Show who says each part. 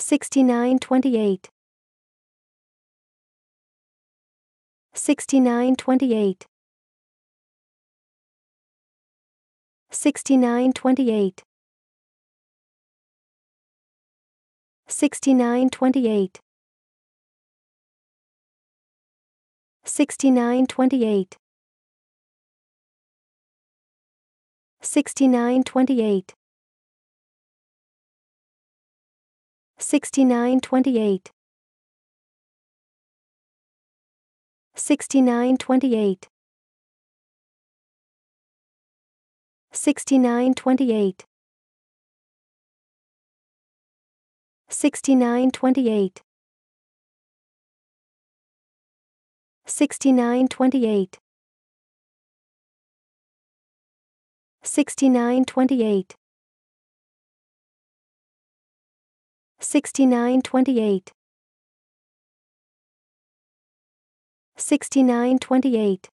Speaker 1: 6928 6928 6928 6928 6928 6928 6928 6928 6928 6928 6928 6928 6928 6928